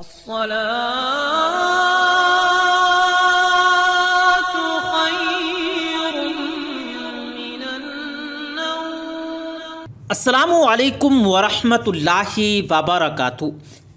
الصلاة خير من النوم السلام علیکم ورحمۃ اللہ وبرکاتہ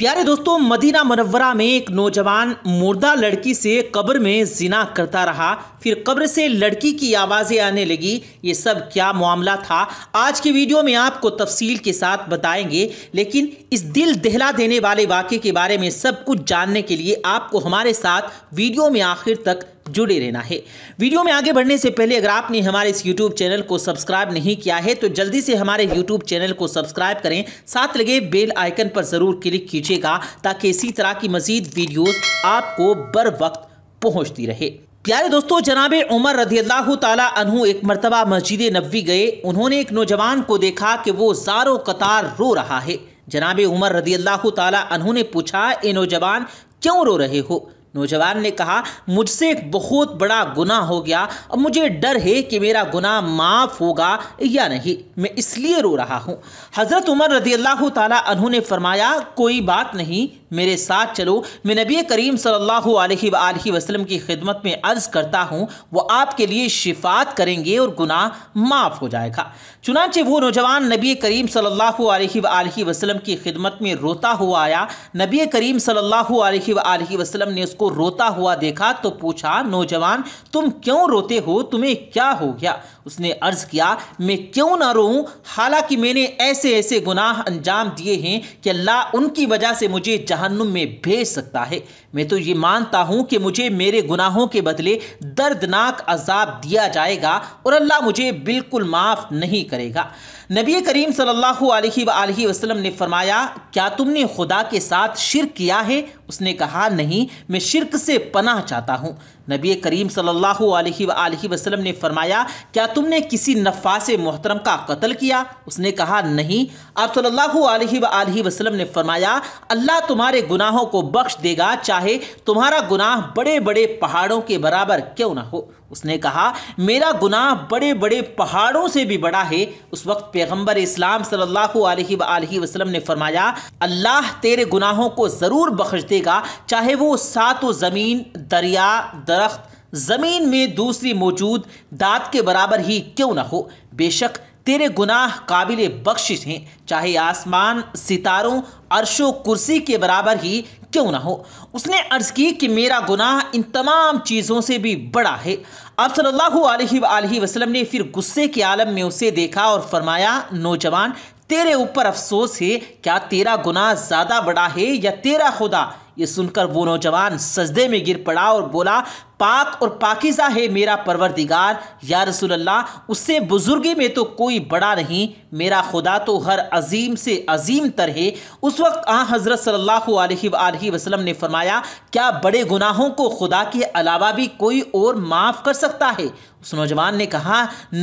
प्यारे दोस्तों मदीना मनवरा में एक नौजवान मुर्दा लड़की से कब्र में जिना करता रहा फिर कब्र से लड़की की आवाज़ें आने लगी ये सब क्या मामला था आज की वीडियो में आपको तफसील के साथ बताएंगे लेकिन इस दिल दहला देने वाले वाक्य के बारे में सब कुछ जानने के लिए आपको हमारे साथ वीडियो में आखिर तक जुड़े रहना है वीडियो में आगे बढ़ने से पहले अगर आपने हमारे इस यूट्यूब चैनल को सब्सक्राइब नहीं किया है तो जल्दी से हमारे यूट्यूब चैनल को सब्सक्राइब करें साथ लगे बेल आइकन पर ज़रूर क्लिक कीजिएगा ताकि इसी तरह की मजीद वीडियोस आपको बर वक्त पहुँचती रहे प्यारे दोस्तों जनाबे उमर रदी अल्लाह तु एक मरतबा मस्जिद नबी गए उन्होंने एक नौजवान को देखा कि वो जारो कतार रो रहा है जनाब उमर रदी अल्लाह तु ने पूछा ए नौजवान क्यों रो रहे हो नौजवान ने कहा मुझसे एक बहुत बड़ा गुनाह हो गया अब मुझे डर है कि मेरा गुनाह माफ़ होगा या नहीं मैं इसलिए रो रहा हूँ हज़रत उमर रदी अल्लाह तु ने फरमाया कोई बात नहीं मेरे साथ चलो मैं नबी करीम सल्लल्लाहु अलैहि वसल्लम की खिदमत में अर्ज़ करता हूँ वो आपके लिए शिफात करेंगे और गुनाह माफ़ हो जाएगा चुनाचे वो नौजवान नबी करीम सल्लल्लाहु अलैहि वसल्लम की खिदमत में रोता हुआ आया नबी करीम सल्लल्लाहु अलैहि वसल्लम ने उसको रोता हुआ देखा तो पूछा नौजवान तुम क्यों रोते हो तुम्हें क्या हो गया उसने अर्ज़ किया मैं क्यों ना रोऊँ हालांकि मैंने ऐसे ऐसे गुनाह अंजाम दिए हैं कि अल्लाह उनकी वजह से मुझे जहन्नुम में भेज सकता है मैं तो ये मानता हूँ कि मुझे मेरे गुनाहों के बदले दर्दनाक अजाब दिया जाएगा और अल्लाह मुझे बिल्कुल माफ़ नहीं करेगा नबी करीम सल्लल्लाहु अलैहि वसल्लम ने फरमाया क्या तुमने खुदा के साथ शिरक किया है उसने कहा नहीं मैं शिरक से पनाह चाहता हूँ नबी करीम सल्लल्लाहु अलैहि वसल्लम ने फरमाया क्या तुमने किसी नफास मोहतरम का कत्ल किया उसने कहा नहीं आप सल्लल्लाहु अलैहि वसल्लम ने फरमाया अल्लाह तुम्हारे गुनाहों को बख्श देगा चाहे चाहे तुम्हारा गुनाह बड़े बड़े पहाड़ों के बराबर क्यों ना हो उसने कहा मेरा गुनाह बड़े बड़े पहाड़ों से भी बड़ा है उस वक्त पैगंबर इस्लाम सल्लल्लाहु अलैहि वसल्लम ने फरमाया अल्लाह तेरे गुनाहों को ज़रूर बख्श देगा चाहे वो सातों ज़मीन दरिया दरख्त ज़मीन में दूसरी मौजूद दात के बराबर ही क्यों ना हो बेशक तेरे गुनाह काबिल बख्शिश हैं चाहे आसमान सितारों अरशो कुर्सी के बराबर ही क्यों ना हो उसने अर्ज की कि मेरा गुनाह इन तमाम चीज़ों से भी बड़ा है अब सल्लल्लाहु अलैहि वसल्लम ने फिर गुस्से के आलम में उसे देखा और फरमाया नौजवान तेरे ऊपर अफसोस है क्या तेरा गुनाह ज़्यादा बड़ा है या तेरा खुदा ये सुनकर वो नौजवान सजदे में गिर पड़ा और बोला पाक और पाकिजा है मेरा परवरदिगार या रसूल अल्लाह उससे बुज़ुर्गी में तो कोई बड़ा नहीं मेरा खुदा तो हर अजीम से अजीम तर है उस वक्त आ हज़रत सल्लल्लाहु अलैहि वसल्लम ने फरमाया क्या बड़े गुनाहों को खुदा के अलावा भी कोई और माफ़ कर सकता है उस नौजवान ने कहा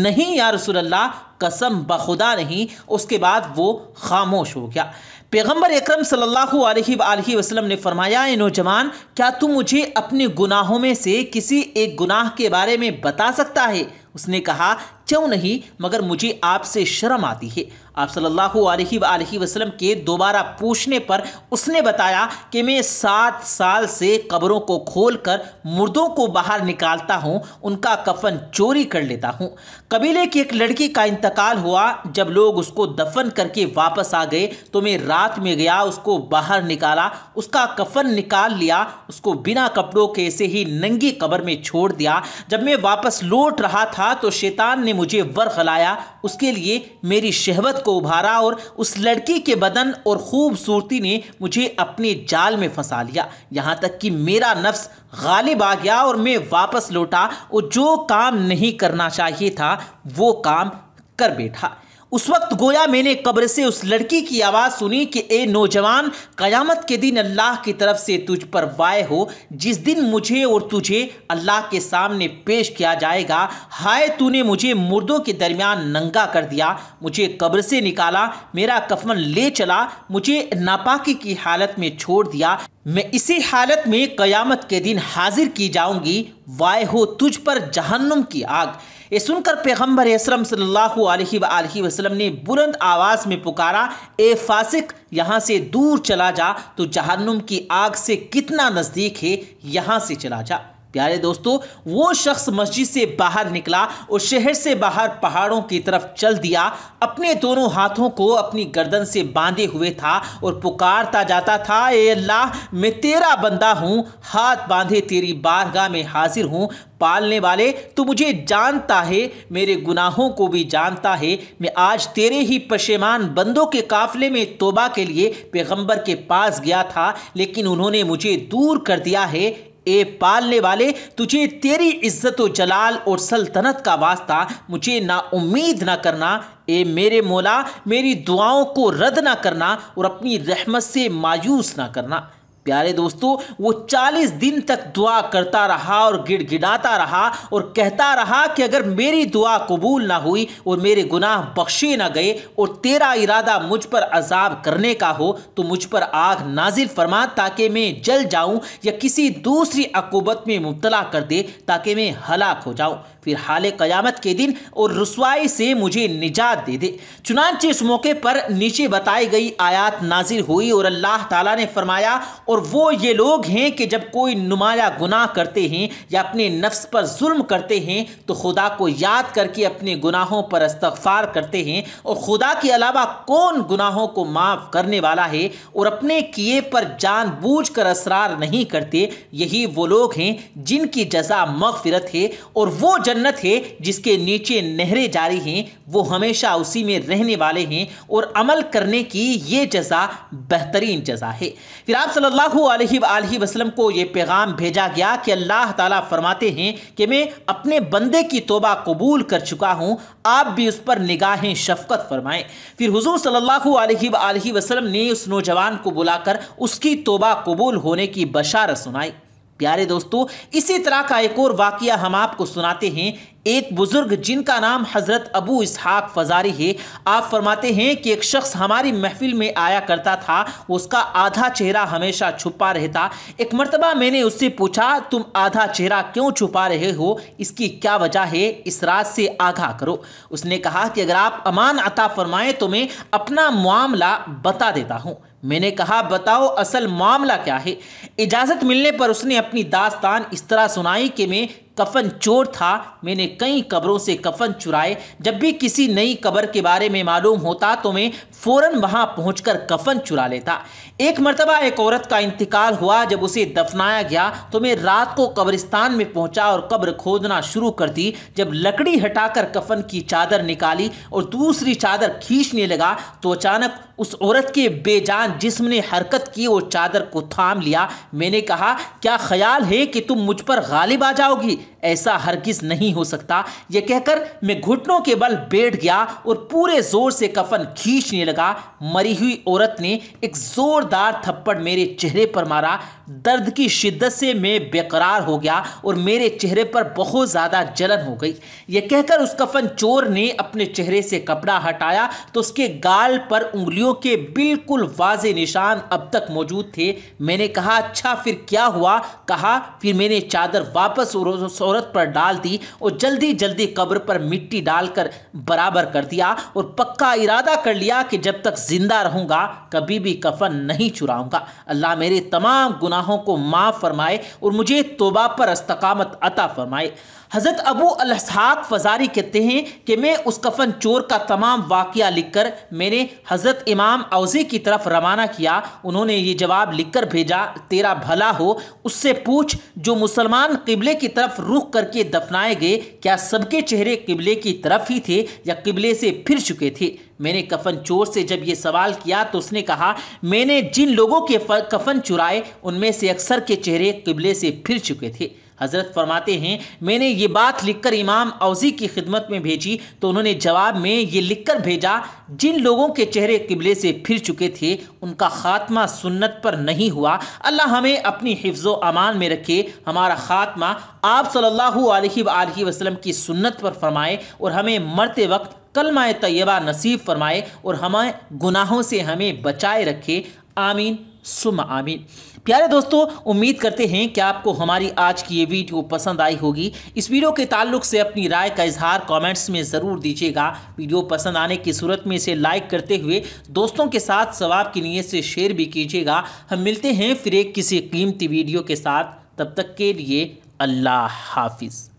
नहीं या रसूल अल्लाह कसम बखुदा नहीं उसके बाद वो खामोश हो गया पैगम्बर अक्रम सम ने फरमाया नौजवान क्या तुम मुझे अपने गुनाहों में से किसी एक गुनाह के बारे में बता सकता है उसने कहा क्यों नहीं मगर मुझे आपसे शर्म आती है आप सल्लल्लाहु अलैहि वसल्लम के दोबारा पूछने पर उसने बताया कि मैं सात साल से कब्रों को खोलकर मुर्दों को बाहर निकालता हूँ उनका कफन चोरी कर लेता हूँ कबीले की एक लड़की का इंतकाल हुआ जब लोग उसको दफन करके वापस आ गए तो मैं रात में गया उसको बाहर निकाला उसका कफन निकाल लिया उसको बिना कपड़ों के ऐसे ही नंगी कबर में छोड़ दिया जब मैं वापस लौट रहा था तो शैतान ने मुझे वर खलाया उसके लिए मेरी शहवत को उभारा और उस लड़की के बदन और खूबसूरती ने मुझे अपने जाल में फंसा लिया यहाँ तक कि मेरा नफ्स गालिब आ गया और मैं वापस लौटा और जो काम नहीं करना चाहिए था वो काम कर बैठा उस वक्त गोया मैंने कब्र से उस लड़की की आवाज़ सुनी कि ए नौजवान कयामत के दिन अल्लाह की तरफ से तुझ पर वाय हो जिस दिन मुझे और तुझे अल्लाह के सामने पेश किया जाएगा हाय तूने मुझे मुर्दों के दरमियान नंगा कर दिया मुझे कब्र से निकाला मेरा कफन ले चला मुझे नापाकी की हालत में छोड़ दिया मैं इसी हालत में कयामत के दिन हाजिर की जाऊंगी वाय हो तुझ पर जहन्नुम की आग ये सुनकर पैगम्बर असलम सल्लल्लाहु ने बुलंद आवाज़ में पुकारा ए फासिक यहाँ से दूर चला जा तो जहन्नुम की आग से कितना नज़दीक है यहाँ से चला जा प्यारे दोस्तों वो शख्स मस्जिद से बाहर निकला और शहर से बाहर पहाड़ों की तरफ चल दिया अपने दोनों हाथों को अपनी गर्दन से बांधे हुए था और पुकारता जाता था ए अल्लाह मैं तेरा बंदा हूँ हाथ बांधे तेरी बारगाह में हाजिर हूँ पालने वाले तो मुझे जानता है मेरे गुनाहों को भी जानता है मैं आज तेरे ही पशेमान बंदों के काफले में तोबा के लिए पैगंबर के पास गया था लेकिन उन्होंने मुझे दूर कर दिया है ए पालने वाले तुझे तेरी इज्जत जलाल और सल्तनत का वास्ता मुझे ना उम्मीद ना करना ए मेरे मौला मेरी दुआओं को रद्द ना करना और अपनी रहमत से मायूस ना करना प्यारे दोस्तों वो चालीस दिन तक दुआ करता रहा और गिड़गिड़ाता रहा और कहता रहा कि अगर मेरी दुआ कबूल ना हुई और मेरे गुनाह बख्शे ना गए और तेरा इरादा मुझ पर अजाब करने का हो तो मुझ पर आग नाजिल फरमा ताकि मैं जल जाऊं या किसी दूसरी अकूबत में मुबतला कर दे ताकि मैं हलाक हो जाऊं फिर हाल क़यामत के दिन और रसवाई से मुझे निजात दे दे चुनानचे इस मौके पर नीचे बताई गई आयात नाजिल हुई और अल्लाह ताला ने फरमाया और वो ये लोग हैं कि जब कोई नुमाया गुनाह करते हैं या अपने नफ्स पर जुल्म करते हैं तो खुदा को याद करके अपने गुनाहों पर इस्तफ़ार करते हैं और खुदा के अलावा कौन गुनाहों को माफ़ करने वाला है और अपने किए पर जानबूझ कर असरार नहीं करते यही वो लोग हैं जिनकी जजा मगफिरत है और वो जन्नत है जिसके नीचे नहरें जारी हैं वो हमेशा उसी में रहने वाले हैं और अमल करने की ये जजा बेहतरीन जजा है फिर आप सल्लल्लाहु अलैहि वसल्लम को ये पैगाम भेजा गया कि अल्लाह ताला फरमाते हैं कि मैं अपने बंदे की तोबा कबूल कर चुका हूँ आप भी उस पर निगाहें शफकत फरमाएं फिर हुजूर सल्लल्लाहु अलैहि वसल्लम ने उस नौजवान को बुलाकर उसकी तोबा कबूल होने की बशारत सुनाई प्यारे दोस्तों इसी तरह का एक और वाक्य हम आपको सुनाते हैं एक बुज़ुर्ग जिनका नाम हज़रत अबू इसहाक फजारी है आप फरमाते हैं कि एक शख्स हमारी महफिल में आया करता था उसका आधा चेहरा हमेशा छुपा रहता एक मरतबा मैंने उससे पूछा तुम आधा चेहरा क्यों छुपा रहे हो इसकी क्या वजह है इस रात से आगाह करो उसने कहा कि अगर आप अमान अता फरमाएं तो मैं अपना मामला बता देता हूँ मैंने कहा बताओ असल मामला क्या है इजाज़त मिलने पर उसने अपनी दास्तान इस तरह सुनाई कि मैं कफन चोर था मैंने कई कब्रों से कफन चुराए जब भी किसी नई कब्र के बारे में मालूम होता तो मैं फौरन वहां पहुंचकर कफन चुरा लेता एक मरतबा एक औरत का इंतकाल हुआ जब उसे दफनाया गया तो मैं रात को कब्रिस्तान में पहुंचा और कब्र खोदना शुरू कर दी जब लकड़ी हटाकर कफन की चादर निकाली और दूसरी चादर खींचने लगा तो अचानक उस औरत के बेजान जिस्म ने हरकत की और चादर को थाम लिया मैंने कहा क्या ख्याल है कि तुम मुझ पर गालिब आ जाओगी ऐसा हरगिज नहीं हो सकता यह कहकर मैं घुटनों के बल बैठ गया और पूरे जोर से कफन खींचने लगा मरी हुई औरत ने एक जोरदार थप्पड़ मेरे चेहरे पर मारा दर्द की शिद्दत से मैं बेकरार हो गया और मेरे चेहरे पर बहुत ज़्यादा जलन हो गई यह कहकर उस कफन चोर ने अपने चेहरे से कपड़ा हटाया तो उसके गाल पर उंगलियों के बिल्कुल वाज निशान अब तक मौजूद थे मैंने कहा अच्छा फिर क्या हुआ कहा फिर मैंने चादर वापस औरत पर डाल दी और जल्दी जल्दी कब्र पर मिट्टी डालकर बराबर कर दिया और पक्का इरादा कर लिया कि जब तक जिंदा रहूँगा कभी भी कफन नहीं चुराऊँगा अल्लाह मेरे तमाम गुना गुनाहों को माफ़ फरमाए और मुझे तोबा पर अस्तकामत अता फरमाए हज़रत अबू अलहसाक फ़जारी कहते हैं कि मैं उस कफन चोर का तमाम वाक़ लिख कर मैंने हज़रत इमाम अवज़ी की तरफ रवाना किया उन्होंने ये जवाब लिख कर भेजा तेरा भला हो उससे पूछ जो मुसलमान किबले की तरफ रुख करके दफनाए गए क्या सबके चेहरे किबले की तरफ ही थे या किबले से फिर चुके थे मैंने कफन चोर से जब ये सवाल किया तो उसने कहा मैंने जिन लोगों के कफन चुराए उनमें से अक्सर के चेहरे किबले से फिर चुके थे हज़रत फरमाते हैं मैंने ये बात लिखकर इमाम अवजी की खिदमत में भेजी तो उन्होंने जवाब में ये लिखकर भेजा जिन लोगों के चेहरे किबले से फिर चुके थे उनका ख़ात्मा सुन्नत पर नहीं हुआ अल्लाह हमें अपनी हिफ्ज़ अमान में रखे हमारा ख़ात्मा आप सल्लल्लाहु अलैहि वसल्लम की सुन्नत पर फरमाए और हमें मरते वक्त कलमाए तयबा नसीब फरमाए और हमें गुनाहों से हमें बचाए रखे आमीन सुम आमीन प्यारे दोस्तों उम्मीद करते हैं कि आपको हमारी आज की ये वीडियो पसंद आई होगी इस वीडियो के ताल्लुक से अपनी राय का इजहार कमेंट्स में ज़रूर दीजिएगा वीडियो पसंद आने की सूरत में इसे लाइक करते हुए दोस्तों के साथ सवाब की नीयत से शेयर भी कीजिएगा हम मिलते हैं फिर एक किसी कीमती वीडियो के साथ तब तक के लिए अल्लाह हाफिज़